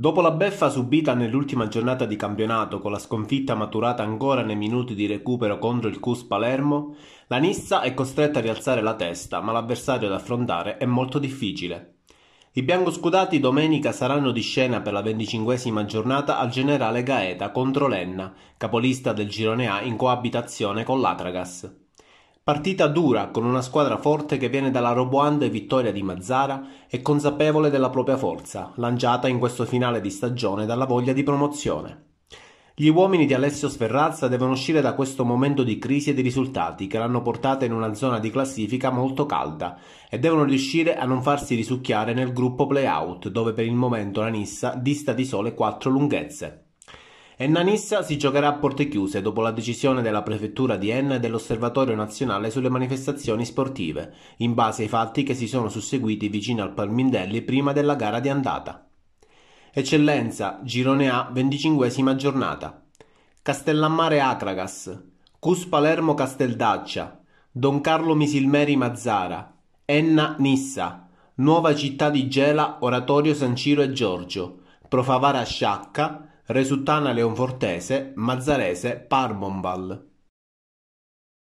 Dopo la beffa subita nell'ultima giornata di campionato con la sconfitta maturata ancora nei minuti di recupero contro il Cus Palermo, la Nissa è costretta a rialzare la testa, ma l'avversario da affrontare è molto difficile. I biancoscudati domenica saranno di scena per la venticinquesima giornata al Generale Gaeta contro Lenna, capolista del girone A in coabitazione con l'Atragas. Partita dura con una squadra forte che viene dalla roboante vittoria di Mazzara e consapevole della propria forza, lanciata in questo finale di stagione dalla voglia di promozione. Gli uomini di Alessio Sferrazza devono uscire da questo momento di crisi e di risultati che l'hanno portata in una zona di classifica molto calda e devono riuscire a non farsi risucchiare nel gruppo playout dove per il momento la Nissa dista di sole 4 lunghezze. Ennanissa si giocherà a porte chiuse dopo la decisione della prefettura di Enna e dell'Osservatorio Nazionale sulle manifestazioni sportive, in base ai fatti che si sono susseguiti vicino al Palmindelli prima della gara di andata. Eccellenza, Girone A, venticinquesima giornata. Castellammare Acragas, Cus Palermo Casteldaccia, Don Carlo Misilmeri Mazzara, Enna Nissa, Nuova Città di Gela, Oratorio San Ciro e Giorgio, Profavara Sciacca, Resuttana Leonfortese, Mazzarese, Parmonval.